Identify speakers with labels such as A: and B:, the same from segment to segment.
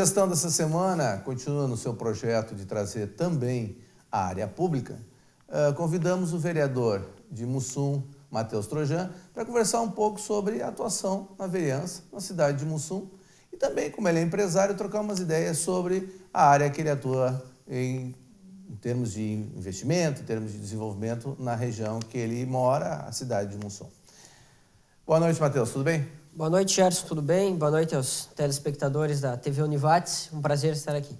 A: gestão dessa semana continua no seu projeto de trazer também a área pública. Uh, convidamos o vereador de Mussum, Matheus Trojan, para conversar um pouco sobre a atuação na vereança, na cidade de Mussum, e também, como ele é empresário, trocar umas ideias sobre a área que ele atua em, em termos de investimento, em termos de desenvolvimento na
B: região que ele mora, a cidade de Mussum. Boa noite, Matheus. Tudo bem? Boa noite, Gerson. Tudo bem? Boa noite aos telespectadores da TV Univates. Um prazer estar aqui.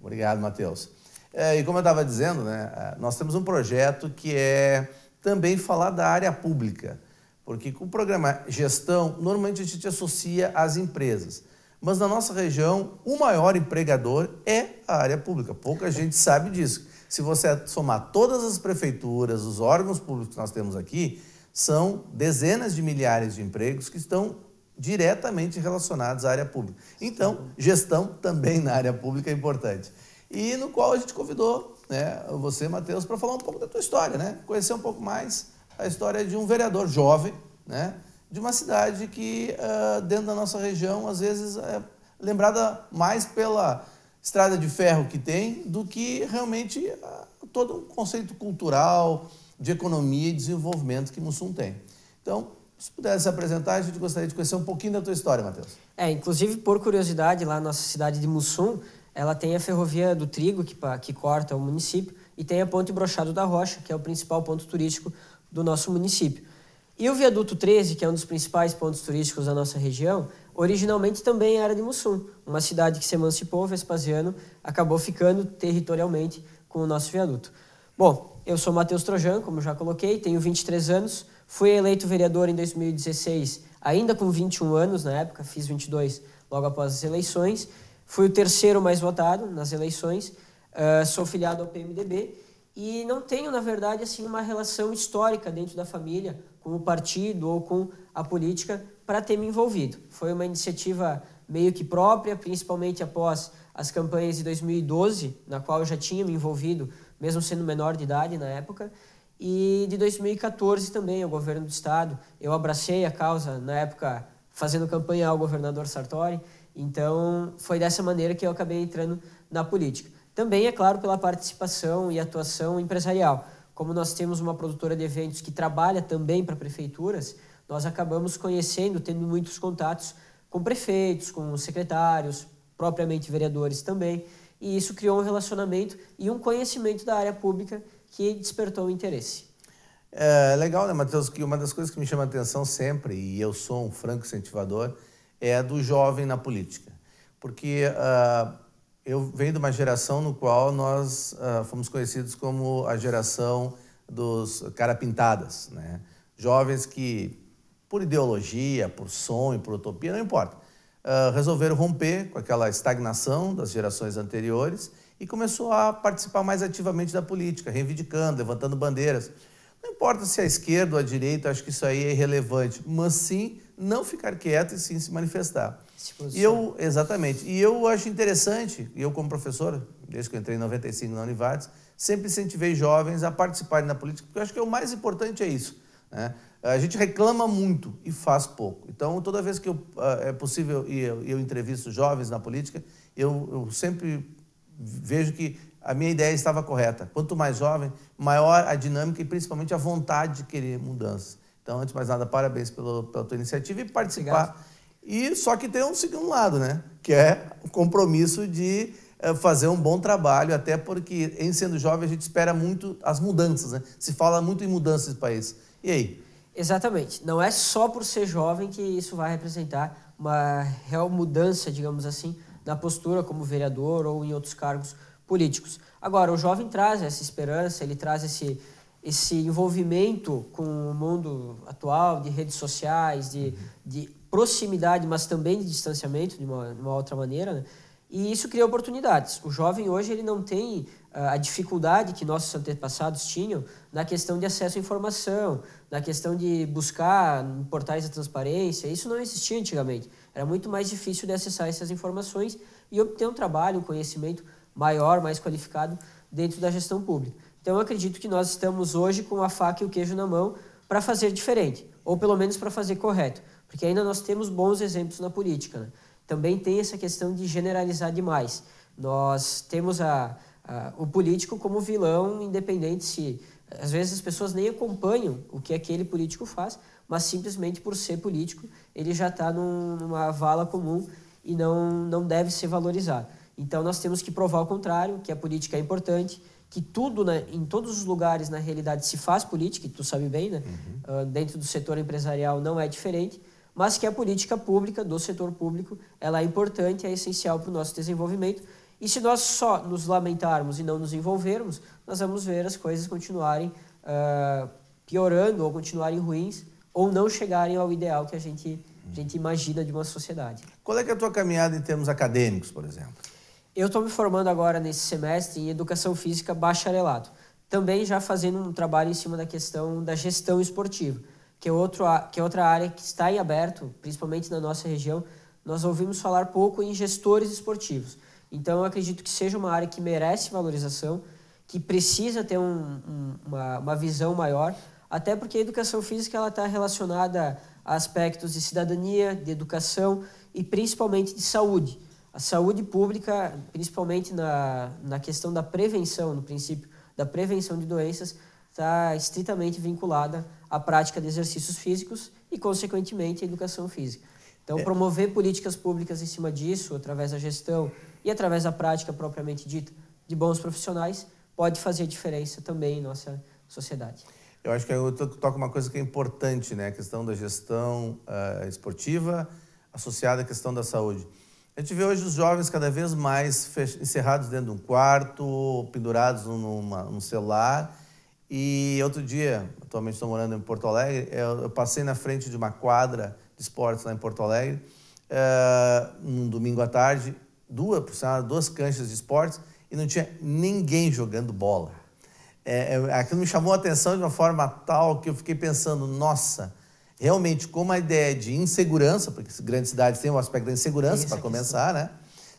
A: Obrigado, Matheus. É, e como eu estava dizendo, né, é, nós temos um projeto que é também falar da área pública, porque com o programa Gestão, normalmente a gente associa às empresas. Mas na nossa região, o maior empregador é a área pública. Pouca gente sabe disso. Se você somar todas as prefeituras, os órgãos públicos que nós temos aqui, são dezenas de milhares de empregos que estão diretamente relacionados à área pública. Então, gestão também na área pública é importante. E no qual a gente convidou né, você, Matheus, para falar um pouco da tua história, né? Conhecer um pouco mais a história de um vereador jovem, né? De uma cidade que, uh, dentro da nossa região, às vezes é lembrada mais pela estrada de ferro que tem do que realmente uh, todo um conceito cultural, de Economia e Desenvolvimento que Mussum tem. Então, se pudesse apresentar, a gente gostaria de conhecer um pouquinho
B: da tua história, Matheus. É, inclusive, por curiosidade, lá na nossa cidade de Mussum, ela tem a ferrovia do trigo que, que corta o município e tem a ponte Brochado da Rocha, que é o principal ponto turístico do nosso município. E o viaduto 13, que é um dos principais pontos turísticos da nossa região, originalmente também era de Mussum, uma cidade que se emancipou, Vespasiano acabou ficando territorialmente com o nosso viaduto. Bom, eu sou Matheus Trojan, como já coloquei, tenho 23 anos, fui eleito vereador em 2016, ainda com 21 anos na época, fiz 22 logo após as eleições, fui o terceiro mais votado nas eleições, uh, sou filiado ao PMDB e não tenho, na verdade, assim uma relação histórica dentro da família com o partido ou com a política para ter me envolvido. Foi uma iniciativa meio que própria, principalmente após as campanhas de 2012, na qual eu já tinha me envolvido mesmo sendo menor de idade na época. E de 2014 também, o governo do estado. Eu abracei a causa, na época, fazendo campanha ao governador Sartori. Então, foi dessa maneira que eu acabei entrando na política. Também, é claro, pela participação e atuação empresarial. Como nós temos uma produtora de eventos que trabalha também para prefeituras, nós acabamos conhecendo, tendo muitos contatos com prefeitos, com secretários, propriamente vereadores também e isso criou um relacionamento e um conhecimento da área pública que despertou o interesse.
A: É legal, né, Matheus? Que uma das coisas que me chama a atenção sempre, e eu sou um franco incentivador, é a do jovem na política. Porque uh, eu venho de uma geração no qual nós uh, fomos conhecidos como a geração dos cara pintadas, né? Jovens que, por ideologia, por sonho, por utopia, não importa, resolveram romper com aquela estagnação das gerações anteriores e começou a participar mais ativamente da política, reivindicando, levantando bandeiras. Não importa se é a esquerda ou a direita, acho que isso aí é irrelevante, mas sim não ficar quieto e sim se manifestar. Se e eu, exatamente. E eu acho interessante, eu como professor, desde que eu entrei em 95 na Univates, sempre incentivei jovens a participarem da política, porque eu acho que é o mais importante é isso. Né? A gente reclama muito e faz pouco. Então, toda vez que eu, ah, é possível e eu, eu, entrevisto jovens na política, eu, eu sempre vejo que a minha ideia estava correta. Quanto mais jovem, maior a dinâmica e principalmente a vontade de querer mudança. Então, antes de mais nada, parabéns pelo, pela tua iniciativa e participar. Obrigado. E só que tem um segundo lado, né? Que é o compromisso de eh, fazer um bom trabalho, até porque, em sendo jovem, a gente espera muito as mudanças, né? Se fala muito em mudanças de país. E aí?
B: Exatamente. Não é só por ser jovem que isso vai representar uma real mudança, digamos assim, na postura como vereador ou em outros cargos políticos. Agora, o jovem traz essa esperança, ele traz esse, esse envolvimento com o mundo atual de redes sociais, de, de proximidade, mas também de distanciamento, de uma, de uma outra maneira, né? E isso cria oportunidades. O jovem hoje ele não tem ah, a dificuldade que nossos antepassados tinham na questão de acesso à informação, na questão de buscar portais de transparência. Isso não existia antigamente. Era muito mais difícil de acessar essas informações e obter um trabalho, um conhecimento maior, mais qualificado dentro da gestão pública. Então, eu acredito que nós estamos hoje com a faca e o queijo na mão para fazer diferente, ou pelo menos para fazer correto, porque ainda nós temos bons exemplos na política. Né? Também tem essa questão de generalizar demais. Nós temos a, uh, o político como vilão, independente se. Às vezes as pessoas nem acompanham o que aquele político faz, mas simplesmente por ser político, ele já está num, numa vala comum e não, não deve ser valorizado. Então nós temos que provar o contrário, que a política é importante, que tudo, em todos os lugares, na realidade, se faz política, e tu sabe bem, né? Uhum. Uh, dentro do setor empresarial não é diferente, mas que a política pública, do setor público, ela é importante, é essencial para o nosso desenvolvimento, e se nós só nos lamentarmos e não nos envolvermos, nós vamos ver as coisas continuarem uh, piorando ou continuarem ruins ou não chegarem ao ideal que a gente, a gente imagina de uma sociedade.
A: Qual é, é a tua caminhada em termos acadêmicos, por exemplo?
B: Eu estou me formando agora nesse semestre em Educação Física Bacharelado, também já fazendo um trabalho em cima da questão da gestão esportiva, que é, outro, que é outra área que está em aberto, principalmente na nossa região. Nós ouvimos falar pouco em gestores esportivos. Então, eu acredito que seja uma área que merece valorização, que precisa ter um, um, uma, uma visão maior, até porque a educação física ela está relacionada a aspectos de cidadania, de educação e principalmente de saúde. A saúde pública, principalmente na, na questão da prevenção, no princípio da prevenção de doenças, está estritamente vinculada à prática de exercícios físicos e, consequentemente, à educação física. Então, é. promover políticas públicas em cima disso, através da gestão, e através da prática propriamente dita de bons profissionais, pode fazer diferença também em nossa sociedade.
A: Eu acho que eu toco uma coisa que é importante, né? A questão da gestão uh, esportiva associada à questão da saúde. A gente vê hoje os jovens cada vez mais encerrados dentro de um quarto, pendurados numa, num celular. E outro dia, atualmente estou morando em Porto Alegre, eu, eu, passei na frente de uma quadra de esportes lá em Porto Alegre, uh, num domingo à tarde, duas, por duas canchas de esportes e não tinha ninguém jogando bola. É, é, aquilo me chamou a atenção de uma forma tal que eu fiquei pensando, nossa, realmente como a ideia é de insegurança, porque grandes cidades têm um aspecto da insegurança para começar, né?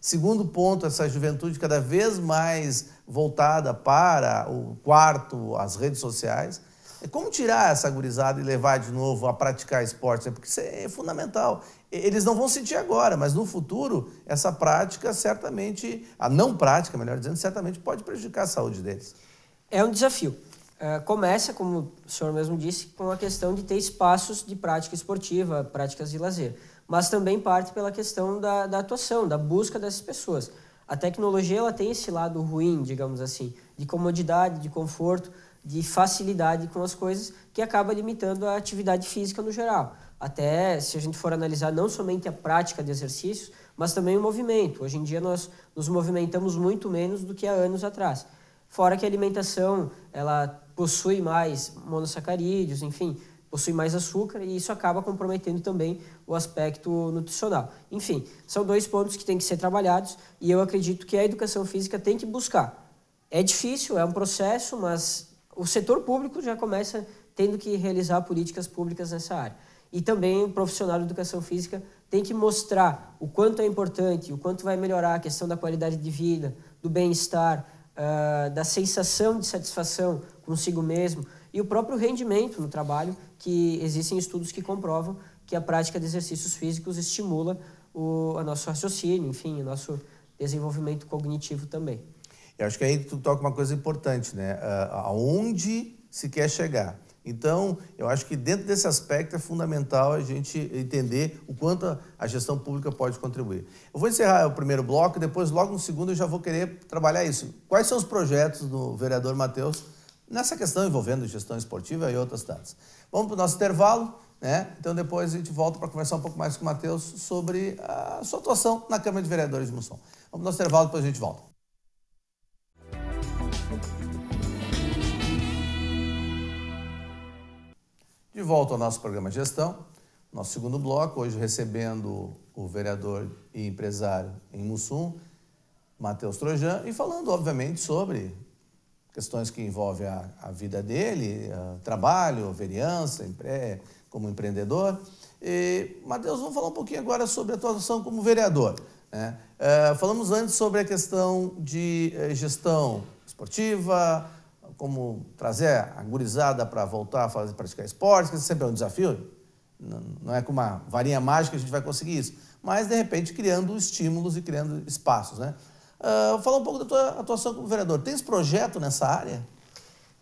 A: Segundo ponto, essa juventude cada vez mais voltada para o quarto, as redes sociais. É como tirar essa gurizada e levar de novo a praticar esportes? É porque isso é fundamental. Eles não vão sentir agora, mas no futuro, essa prática certamente, a não prática, melhor dizendo,
B: certamente pode prejudicar a saúde deles. É um desafio. É, começa, como o senhor mesmo disse, com a questão de ter espaços de prática esportiva, práticas de lazer, mas também parte pela questão da, da atuação, da busca dessas pessoas. A tecnologia ela tem esse lado ruim, digamos assim, de comodidade, de conforto, de facilidade com as coisas que acaba limitando a atividade física no geral. Até se a gente for analisar não somente a prática de exercícios, mas também o movimento. Hoje em dia nós nos movimentamos muito menos do que há anos atrás. Fora que a alimentação, ela possui mais monossacarídeos, enfim, possui mais açúcar e isso acaba comprometendo também o aspecto nutricional. Enfim, são dois pontos que têm que ser trabalhados e eu acredito que a educação física tem que buscar. É difícil, é um processo, mas o setor público já começa tendo que realizar políticas públicas nessa área. E também o profissional de educação física tem que mostrar o quanto é importante, o quanto vai melhorar a questão da qualidade de vida, do bem-estar, uh, da sensação de satisfação consigo mesmo e o próprio rendimento no trabalho, que existem estudos que comprovam que a prática de exercícios físicos estimula o, o nosso raciocínio, enfim, o nosso desenvolvimento cognitivo também.
A: Eu acho que aí tu toca uma coisa importante, né? Ah, aonde se quer chegar. Então, eu acho que dentro desse aspecto é fundamental a gente entender o quanto a gestão pública pode contribuir. Eu vou encerrar o primeiro bloco, depois, logo no segundo, eu já vou querer trabalhar isso. Quais são os projetos do vereador Matheus nessa questão envolvendo gestão esportiva e outras tantas? Vamos para o nosso intervalo, né? Então, depois a gente volta para conversar um pouco mais com o Matheus sobre a sua atuação na Câmara de Vereadores de Monção. Vamos para o nosso intervalo, depois a gente volta. De volta ao nosso programa de gestão, nosso segundo bloco, hoje recebendo o vereador e empresário em Mussum, Matheus Trojan, e falando, obviamente, sobre questões que envolvem a, a vida dele, a, trabalho, vereança, empre, como empreendedor. E, Matheus, vamos falar um pouquinho agora sobre a atuação como vereador. Né? Eh, falamos antes sobre a questão de eh, gestão esportiva, como trazer a gurizada para voltar a fazer, praticar esporte, que sempre é um desafio. Não é com uma varinha mágica que a gente vai conseguir isso, mas de repente criando estímulos e criando espaços. Né? Ah, uh, fala um pouco da tua
B: atuação como vereador. esse projeto nessa área?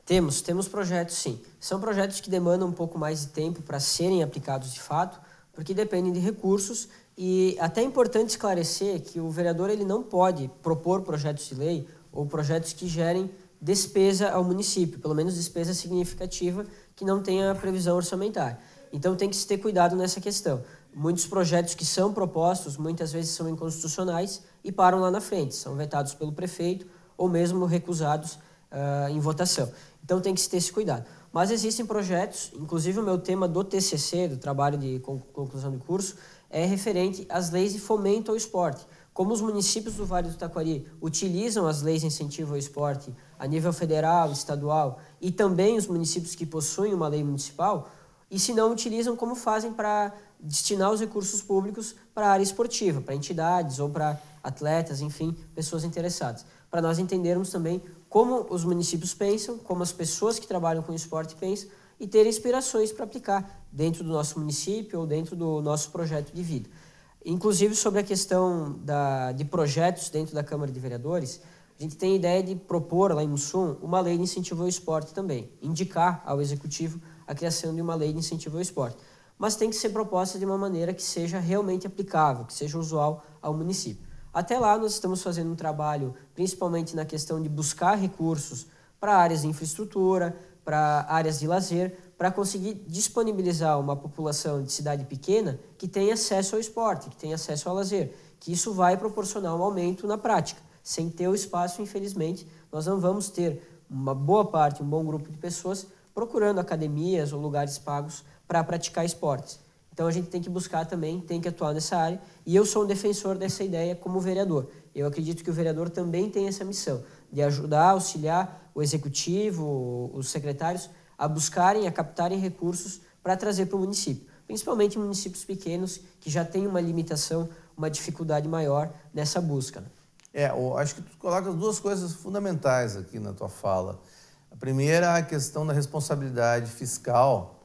B: Temos, temos projetos sim. São projetos que demandam um pouco mais de tempo para serem aplicados de fato, porque dependem de recursos e até é importante esclarecer que o vereador ele não pode propor projetos de lei ou projetos que gerem despesa ao município, pelo menos despesa significativa que não tenha previsão orçamentária. Então tem que se ter cuidado nessa questão. Muitos projetos que são propostos muitas vezes são inconstitucionais e param lá na frente, são vetados pelo prefeito ou mesmo recusados uh, em votação. Então tem que se ter esse cuidado. Mas existem projetos, inclusive o meu tema do TCC, do trabalho de conclusão de curso, é referente às leis de fomento ao esporte. Como os municípios do Vale do Taquari utilizam as leis de incentivo ao esporte a nível federal, estadual e também os municípios que possuem uma lei municipal, e se não utilizam, como fazem para destinar os recursos públicos para a área esportiva, para entidades ou para atletas, enfim, pessoas interessadas. Para nós entendermos também como os municípios pensam, como as pessoas que trabalham com esporte pensam e ter inspirações para aplicar dentro do nosso município ou dentro do nosso projeto de vida. Inclusive sobre a questão da, de projetos dentro da Câmara de Vereadores, a gente tem a ideia de propor lá em Mussum uma lei de incentivo ao esporte também, indicar ao executivo a criação de uma lei de incentivo ao esporte. Mas tem que ser proposta de uma maneira que seja realmente aplicável, que seja usual ao município. Até lá, nós estamos fazendo um trabalho principalmente na questão de buscar recursos para áreas de infraestrutura, para áreas de lazer, para conseguir disponibilizar uma população de cidade pequena que tenha acesso ao esporte, que tenha acesso ao lazer, que isso vai proporcionar um aumento na prática. Sem ter o espaço, infelizmente, nós não vamos ter uma boa parte, um bom grupo de pessoas procurando academias ou lugares pagos para praticar esportes. Então a gente tem que buscar também, tem que atuar nessa área. E eu sou um defensor dessa ideia como vereador. Eu acredito que o vereador também tem essa missão de ajudar, auxiliar o executivo, os secretários a buscarem, a captarem recursos para trazer para o município, principalmente municípios pequenos que já têm uma limitação, uma dificuldade maior nessa busca.
A: É, eu acho que tu
B: colocas duas coisas
A: fundamentais aqui na tua fala. A primeira, a questão da responsabilidade fiscal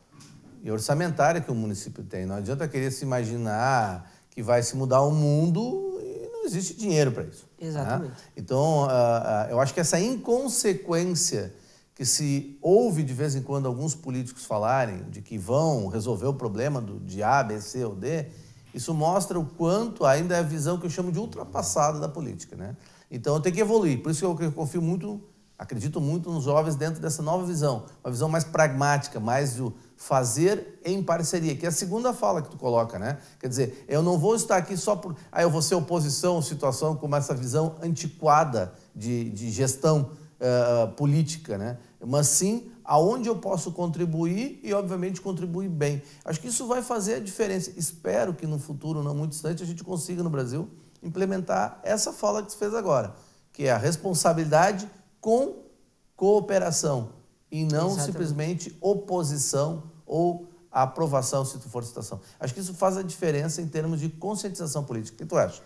A: e orçamentária que o município tem. Não adianta querer se imaginar que vai se mudar o mundo e não existe dinheiro para isso. Né? Exatamente. Né? Então, ah, ah, eu acho que essa inconsequência que se ouve de vez em quando alguns políticos falarem de que vão resolver o problema do, de A, B, C ou D, isso mostra o quanto ainda é a visão que eu chamo de ultrapassada da política. Né? Então eu tenho que evoluir. Por isso que eu, confio muito, acredito muito nos jovens dentro dessa nova visão, uma visão mais pragmática, mais do fazer em parceria, que é a segunda fala que tu coloca, né? Quer dizer, eu não vou estar aqui só por. Ah, eu vou ser oposição, situação, como essa visão antiquada de, de gestão uh, política, né? Mas sim aonde eu posso contribuir e, obviamente, contribuir bem. Acho que isso vai fazer a diferença. Espero que no futuro, não muito distante, a gente consiga no Brasil implementar essa fala que se fez agora, que é a responsabilidade com cooperação e não Exatamente. simplesmente oposição ou aprovação, se tu for citação. Acho que isso faz a diferença em termos de conscientização
B: política. O que tu acha?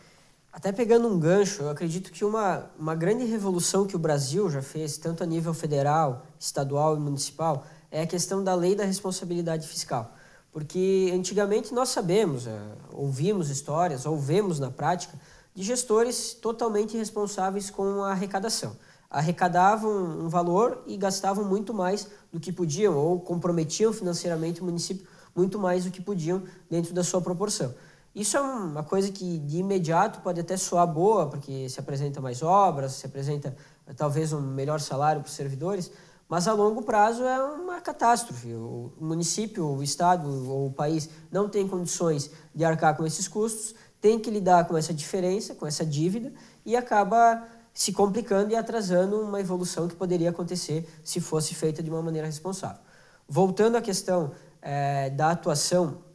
B: Até pegando um gancho, eu acredito que uma, uma grande revolução que o Brasil já fez, tanto a nível federal, estadual e municipal, é a questão da lei da responsabilidade fiscal. Porque antigamente nós sabemos, eh, ouvimos histórias, ou vemos na prática, de gestores totalmente responsáveis com a arrecadação. Arrecadavam um valor e gastavam muito mais do que podiam, ou comprometiam financeiramente o município muito mais do que podiam dentro da sua proporção. Isso é uma coisa que de imediato pode até soar boa, porque se apresenta mais obras, se apresenta eh, talvez um melhor salário para os servidores, mas a longo prazo é uma catástrofe. O município, o estado ou o país não tem condições de arcar com esses custos, tem que lidar com essa diferença, com essa dívida e acaba se complicando e atrasando uma evolução que poderia acontecer se fosse feita de uma maneira responsável. Voltando à questão é, da atuação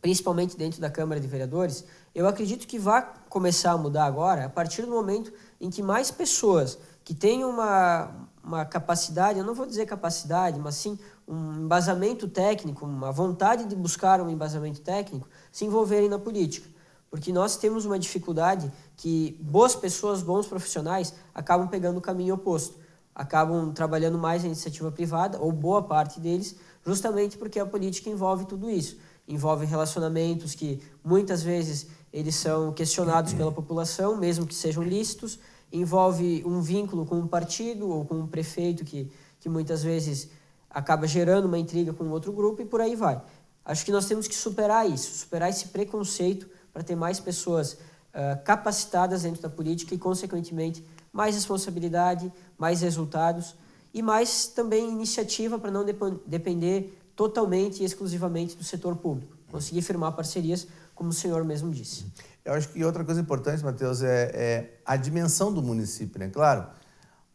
B: principalmente dentro da Câmara de Vereadores, eu acredito que vai começar a mudar agora, a partir do momento em que mais pessoas que têm uma, uma capacidade, eu não vou dizer capacidade, mas sim um embasamento técnico, uma vontade de buscar um embasamento técnico, se envolverem na política. Porque nós temos uma dificuldade que boas pessoas, bons profissionais, acabam pegando o caminho oposto. Acabam trabalhando mais na iniciativa privada, ou boa parte deles, justamente porque a política envolve tudo isso envolvem relacionamentos que muitas vezes eles são questionados pela população, mesmo que sejam lícitos, envolve um vínculo com um partido ou com um prefeito que, que muitas vezes acaba gerando uma intriga com outro grupo e por aí vai. Acho que nós temos que superar isso, superar esse preconceito para ter mais pessoas uh, capacitadas dentro da política e, consequentemente, mais responsabilidade, mais resultados e mais também iniciativa para não depender totalmente e exclusivamente do setor público. Conseguir firmar parcerias, como o senhor mesmo disse. Eu acho que outra coisa importante, Matheus, é, é a dimensão do município, né? Claro,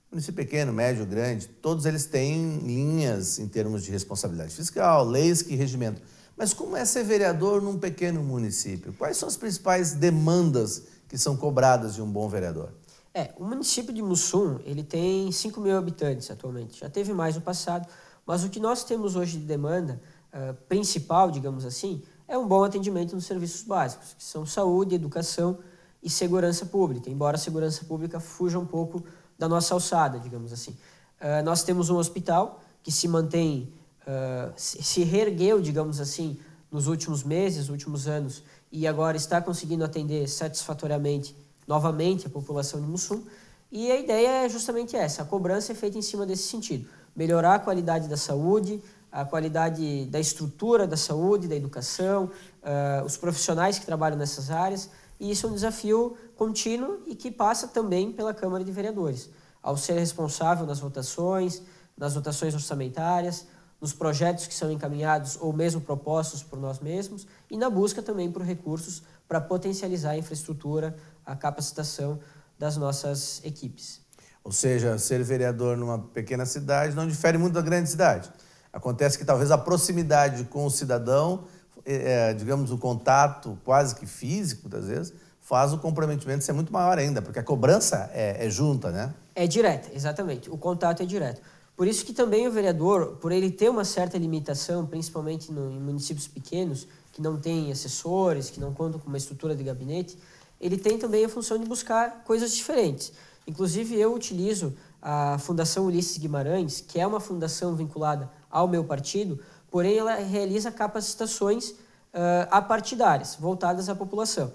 A: município pequeno, médio, grande, todos eles têm linhas em termos de responsabilidade fiscal, leis que regimento Mas como é ser vereador num pequeno município? Quais são as principais demandas que são cobradas de um bom vereador?
B: É, o município de Mussum, ele tem 5 mil habitantes atualmente, já teve mais no passado, mas o que nós temos hoje de demanda uh, principal, digamos assim, é um bom atendimento nos serviços básicos, que são saúde, educação e segurança pública, embora a segurança pública fuja um pouco da nossa alçada, digamos assim. Uh, nós temos um hospital que se mantém, uh, se reergueu, digamos assim, nos últimos meses, últimos anos, e agora está conseguindo atender satisfatoriamente novamente a população de Mussum. E a ideia é justamente essa: a cobrança é feita em cima desse sentido melhorar a qualidade da saúde, a qualidade da estrutura da saúde, da educação, uh, os profissionais que trabalham nessas áreas. E isso é um desafio contínuo e que passa também pela Câmara de Vereadores, ao ser responsável nas votações, nas votações orçamentárias, nos projetos que são encaminhados ou mesmo propostos por nós mesmos e na busca também por recursos para potencializar a infraestrutura, a capacitação das nossas equipes. Ou
A: seja, ser vereador numa pequena cidade não difere muito da grande cidade. Acontece que talvez a proximidade com o cidadão, é, é digamos, o contato quase que físico, muitas vezes, faz o comprometimento ser muito maior ainda, porque a cobrança é, é junta, né?
B: É direta, exatamente. O contato é direto. Por isso que também o vereador, por ele ter uma certa limitação, principalmente no, em municípios pequenos, que não têm assessores, que não contam com uma estrutura de gabinete, ele tem também a função de buscar coisas diferentes. Inclusive, eu utilizo a Fundação Ulisses Guimarães, que é uma fundação vinculada ao meu partido, porém ela realiza capacitações uh, ah, apartidárias, voltadas à população.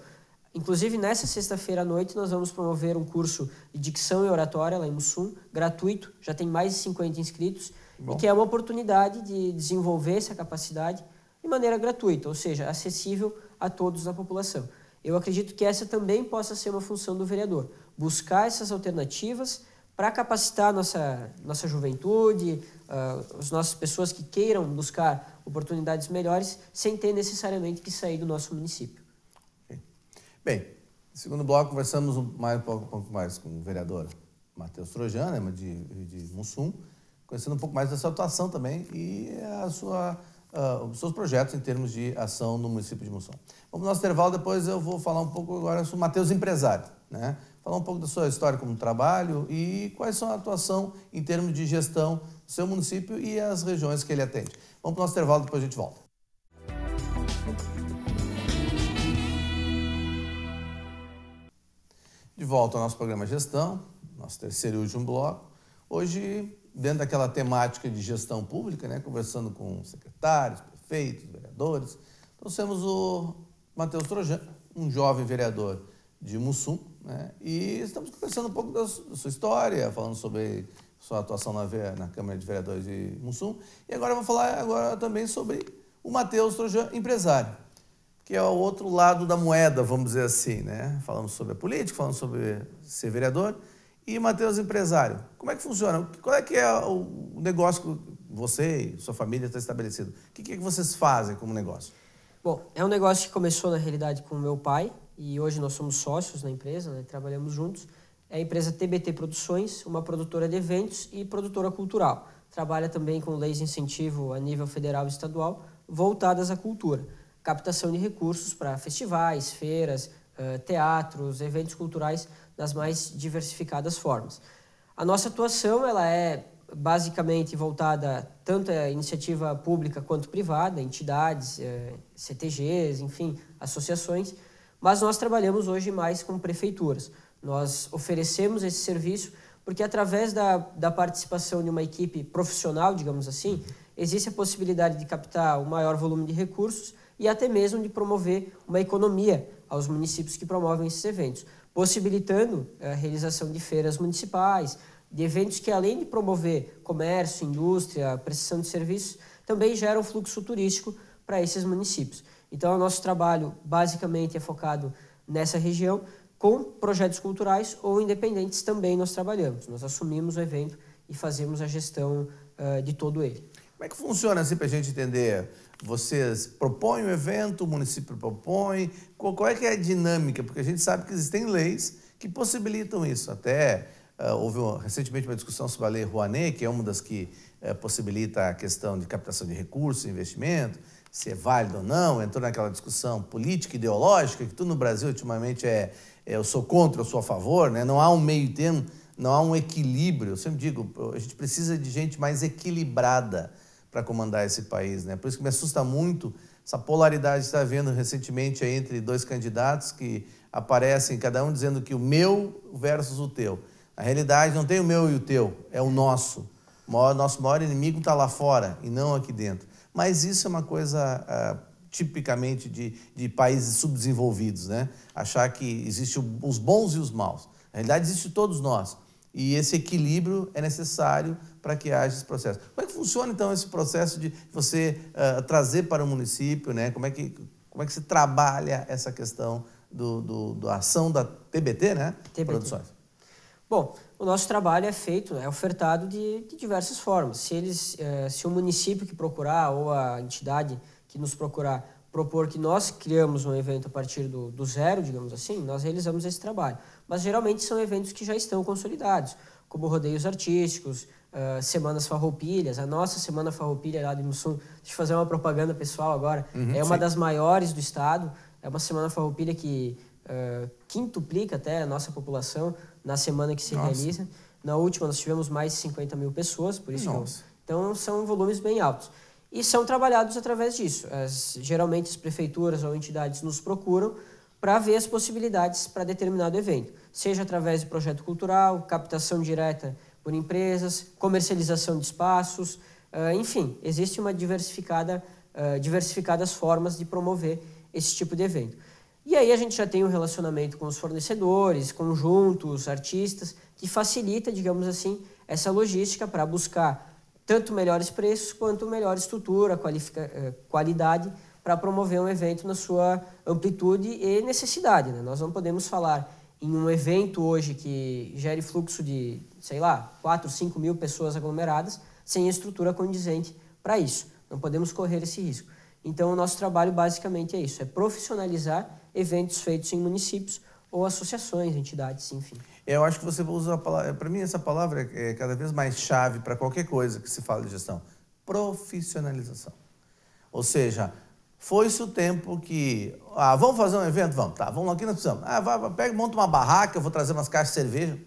B: Inclusive, nessa sexta-feira à noite, nós vamos promover um curso de dicção e oratória lá em Mussum, gratuito, já tem mais de 50 inscritos, Bom. e que é uma oportunidade de desenvolver essa capacidade de maneira gratuita, ou seja, acessível a todos da população. Eu acredito que essa também possa ser uma função do vereador, buscar essas alternativas para capacitar nossa, nossa juventude, uh, as nossas pessoas que queiram buscar oportunidades melhores, sem ter necessariamente que sair do nosso município.
A: Bem, segundo bloco, conversamos mais, um pouco mais com o vereador Matheus Trojan, né, de, de Mussum, conhecendo um pouco mais da sua atuação também e a sua Uh, os seus projetos em termos de ação no município de Mussum. Vamos no nosso intervalo, depois eu vou falar um pouco agora sobre o Matheus Empresário, né? falar um pouco da sua história como trabalho e quais são a atuação em termos de gestão do seu município e as regiões que ele atende. Vamos para o nosso intervalo, depois a gente volta. De volta ao nosso programa Gestão, nosso terceiro e último bloco. Hoje, dentro daquela temática de gestão pública, né, conversando com secretários, prefeitos, vereadores, trouxemos o Matheus Trojan, um jovem vereador de Mussum. Né? E estamos conversando um pouco da sua história, falando sobre sua atuação na, na Câmara de Vereadores de Mussum. E agora vou falar agora também sobre o Matheus Trojan, empresário, que é o outro lado da moeda, vamos dizer assim. Né? Falamos sobre a política, falamos sobre ser vereador. E Matheus, empresário, como é que funciona? Qual é que é o negócio que você e sua família está estabelecido? O que, é que vocês fazem como negócio?
B: Bom, é um negócio que começou, na realidade, com meu pai, e hoje nós somos sócios na empresa, né, trabalhamos juntos, é a empresa TBT Produções, uma produtora de eventos e produtora cultural. Trabalha também com leis de incentivo a nível federal e estadual voltadas à cultura, captação de recursos para festivais, feiras, eh, teatros, eventos culturais das mais diversificadas formas. A nossa atuação ela é basicamente voltada tanto à iniciativa pública quanto privada, entidades, eh, CTGs, enfim, associações mas nós trabalhamos hoje mais com prefeituras. Nós oferecemos esse serviço porque, através da, da participação de uma equipe profissional, digamos assim, existe a possibilidade de captar o um maior volume de recursos e até mesmo de promover uma economia aos municípios que promovem esses eventos, possibilitando eh, a realização de feiras municipais, de eventos que, além de promover comércio, indústria, prestação de serviços, também geram fluxo turístico para esses municípios. Então, o nosso trabalho basicamente é focado nessa região. Com projetos culturais ou independentes também nós trabalhamos. Nós assumimos o evento e fazemos a gestão uh, de todo ele. Como é que funciona assim para a gente
A: entender? Vocês propõem o um evento, o município
B: propõe, qual, qual, é que é a
A: dinâmica? Porque a gente sabe que existem leis que possibilitam isso. Até uh, houve recentemente uma discussão sobre a lei Rouanet, que é uma das que uh, possibilita a questão de captação de recursos, investimento se é válido ou não, entrou naquela discussão política, ideológica, que tudo no Brasil ultimamente é, é eu sou contra, eu sou a favor, né? não há um meio termo, não há um equilíbrio. Eu sempre digo, a gente precisa de gente mais equilibrada para comandar esse país. Né? Por isso que me assusta muito essa polaridade que está havendo recentemente entre dois candidatos que aparecem, cada um dizendo que o meu versus o teu. Na realidade, não tem o meu e o teu, é o nosso. O maior, nosso maior inimigo está lá fora e não aqui dentro. Mas isso é uma coisa uh, tipicamente de, de países subdesenvolvidos, né? Achar que existem os bons e os maus. Na realidade, existe todos nós. E esse equilíbrio é necessário para que haja esse processo. Como é que funciona, então, esse processo de você uh, trazer para o município, né? Como é que, como é que se trabalha essa questão do, do, da ação da TBT, né? TBT. Produções.
B: Bom, o nosso trabalho é feito, é ofertado de, de diversas formas. Se, eles, eh, se o município que procurar ou a entidade que nos procurar propor que nós criamos um evento a partir do, do zero, digamos assim, nós realizamos esse trabalho. Mas geralmente são eventos que já estão consolidados, como rodeios artísticos, Uh, semanas farroupilhas, a nossa semana farroupilha lá de Mussum, deixa eu fazer uma propaganda pessoal agora, uhum, é uma sim. das maiores do estado, é uma semana farroupilha que uh, quintuplica até a nossa população, na semana que se Nossa. realiza. Na última nós tivemos mais de 50 mil pessoas, por isso que. Então são volumes bem altos. E são trabalhados através disso. As, geralmente as prefeituras ou entidades nos procuram para ver as possibilidades para determinado evento, seja através de projeto cultural, captação direta por empresas, comercialização de espaços, uh, enfim, existe uma diversificada, uh, diversificadas formas de promover esse tipo de evento. E aí a gente já tem um relacionamento com os fornecedores, conjuntos, artistas, que facilita, digamos assim, essa logística para buscar tanto melhores preços quanto melhor estrutura, eh, qualidade, para promover um evento na sua amplitude e necessidade. Né? Nós não podemos falar em um evento hoje que gere fluxo de, sei lá, 4, 5 mil pessoas aglomeradas, sem estrutura condizente para isso. Não podemos correr esse risco. Então, o nosso trabalho basicamente é isso, é profissionalizar eventos feitos em municípios ou associações, entidades, enfim.
A: É, eu acho que você usa a palavra, é, para mim essa palavra é cada vez mais chave para qualquer coisa que se fala de gestão,
B: profissionalização.
A: Ou seja, foi-se o tempo que, ah, vamos fazer um evento? Vamos, tá, vamos lá, aqui nós precisamos. Ah, vai, pega, monta uma barraca, eu vou trazer umas caixas de cerveja.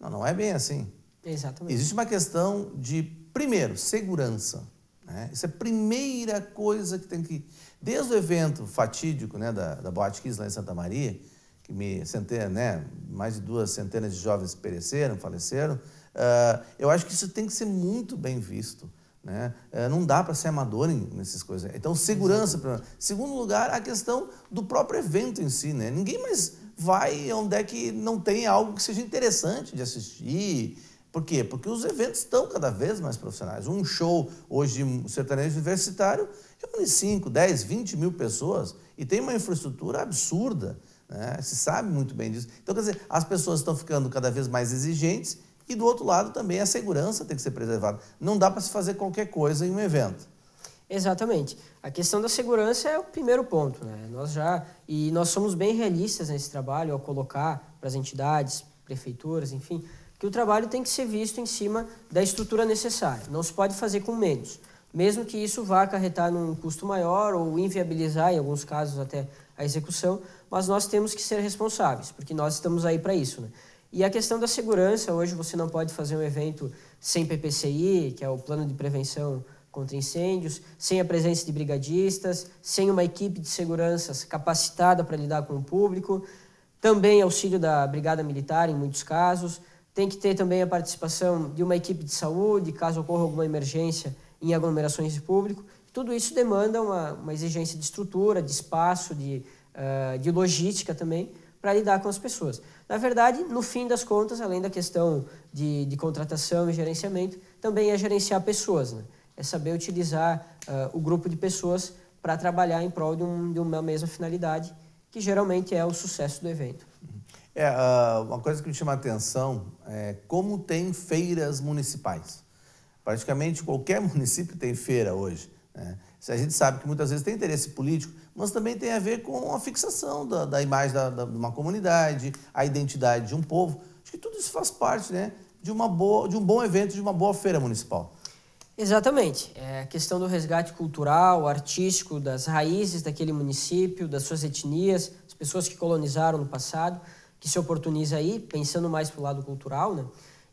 A: Não, não é bem assim.
B: Exatamente. Existe
A: uma questão de, primeiro, segurança. Né? Isso é a primeira coisa que tem que. Desde o evento fatídico né, da, da Boate Kiss lá em Santa Maria, que me centena, né, mais de duas centenas de jovens pereceram, faleceram, uh, eu acho que isso tem que ser muito bem visto. Né? Ah, não dá para ser amador nessas coisas. Então, segurança. Pra... Segundo lugar, a questão do próprio evento em si. Né? Ninguém mais vai onde é que não tem algo que seja interessante de assistir, por quê? Porque os eventos estão cada vez mais profissionais. Um show hoje de sertanejo universitário reúne 5, 10, 20 mil pessoas e tem uma infraestrutura absurda. Né? Se sabe muito bem disso. Então, quer dizer, as pessoas estão ficando cada vez mais exigentes e, do outro lado, também a segurança tem que ser preservada. Não dá para se fazer qualquer coisa em um evento.
B: Exatamente. A questão da segurança é o primeiro ponto. Né? Nós já, e nós somos bem realistas nesse trabalho ao colocar para as entidades, prefeituras, enfim, que o trabalho tem que ser visto em cima da estrutura necessária. Não se pode fazer com menos, mesmo que isso vá acarretar num custo maior ou inviabilizar, em alguns casos, até a execução, mas nós temos que ser responsáveis, porque nós estamos aí para isso. Né? E a questão da segurança, hoje você não pode fazer um evento sem PPCI, que é o Plano de Prevenção contra Incêndios, sem a presença de brigadistas, sem uma equipe de seguranças capacitada para lidar com o público, também auxílio da Brigada Militar em muitos casos. Tem que ter também a participação de uma equipe de saúde, caso ocorra alguma emergência em aglomerações de público. Tudo isso demanda uma, uma exigência de estrutura, de espaço, de, uh, de logística também, para lidar com as pessoas. Na verdade, no fim das contas, além da questão de, de contratação e gerenciamento, também é gerenciar pessoas. Né? É saber utilizar uh, o grupo de pessoas para trabalhar em prol de, um, de uma mesma finalidade, que geralmente é o sucesso do evento. Uhum.
A: É, ah, uma coisa que me chama a atenção é como tem feiras municipais. Praticamente qualquer município tem feira hoje. Né? A gente sabe que muitas vezes tem interesse político, mas também tem a ver com a fixação da, da imagem da, da, de uma comunidade, a identidade de um povo. Acho que tudo isso faz parte né, de, uma boa, de um bom evento, de uma boa feira municipal.
B: Exatamente. É a questão do resgate cultural, artístico, das raízes daquele município, das suas etnias, as pessoas que colonizaram no passado que se oportuniza aí, pensando mais para o lado cultural, né?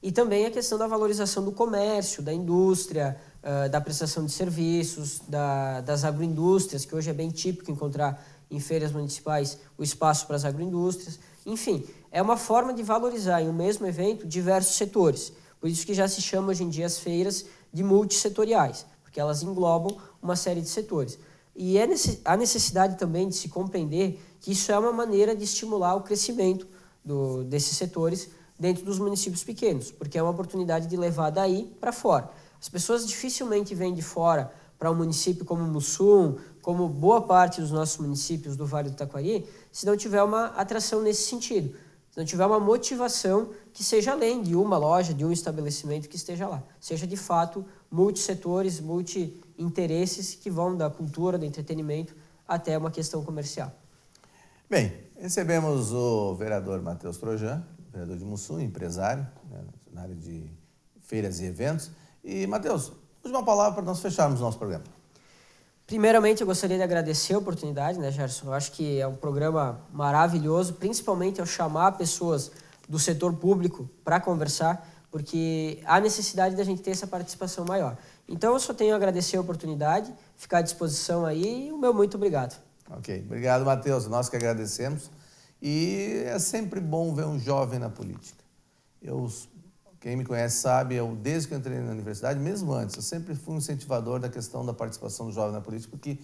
B: e também a questão da valorização do comércio, da indústria, uh, da prestação de serviços, da, das agroindústrias, que hoje é bem típico encontrar em feiras municipais o espaço para as agroindústrias. Enfim, é uma forma de valorizar em um mesmo evento diversos setores. Por isso que já se chama hoje em dia as feiras de multissetoriais, porque elas englobam uma série de setores. E é a necessidade também de se compreender que isso é uma maneira de estimular o crescimento do, desses setores dentro dos municípios pequenos, porque é uma oportunidade de levar daí para fora. As pessoas dificilmente vêm de fora para um município como Mussum, como boa parte dos nossos municípios do Vale do Taquari, se não tiver uma atração nesse sentido, se não tiver uma motivação que seja além de uma loja, de um estabelecimento que esteja lá, seja de fato multissetores, multi-interesses que vão da cultura, do entretenimento até uma questão comercial. Bem, recebemos
A: o vereador Matheus Trojan, vereador de Mussum, empresário, né, na área de feiras e eventos. E, Matheus, última palavra para nós fecharmos o nosso programa.
B: Primeiramente, eu gostaria de agradecer a oportunidade, né, Gerson? Eu acho que é um programa maravilhoso, principalmente ao chamar pessoas do setor público para conversar, porque há necessidade da gente ter essa participação maior. Então, eu só tenho a agradecer a oportunidade, ficar à disposição aí e o meu muito obrigado.
A: Ok, obrigado, Matheus. Nós que agradecemos. E é sempre bom ver um jovem na política. Eu, quem me conhece sabe, eu, desde que eu entrei na universidade, mesmo antes, eu sempre fui um incentivador da questão da participação do jovem na política, porque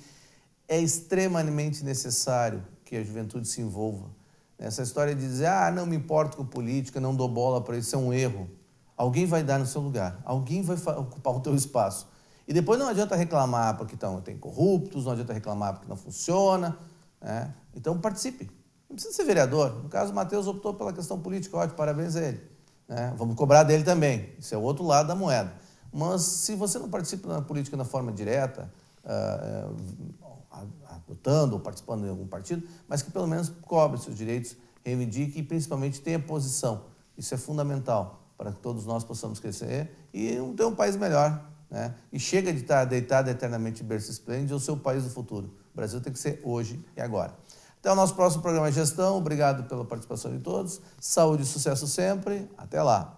A: é extremamente necessário que a juventude se envolva. Essa história de dizer, ah, não me importo com política, não dou bola para isso, é um erro. Alguém vai dar no seu lugar, alguém vai ocupar o teu espaço. E depois não adianta reclamar porque então, tem corruptos, não adianta reclamar porque não funciona. Né? Então participe. Não precisa ser vereador. No caso, o Matheus optou pela questão política, ótimo, parabéns a ele. Né? Vamos cobrar dele também. Isso é o outro lado da moeda. Mas se você não participa na política na forma direta, ah, eh, votando ou participando de algum partido, mas que pelo menos cobre seus direitos, reivindique e principalmente tenha posição. Isso é fundamental para que todos nós possamos crescer e ter um país melhor né? e chega de estar deitado eternamente em berço esplêndido, é ou seu país do futuro. O Brasil tem que ser hoje e agora. Até o nosso próximo programa de gestão. Obrigado pela participação de todos. Saúde e sucesso sempre. Até lá.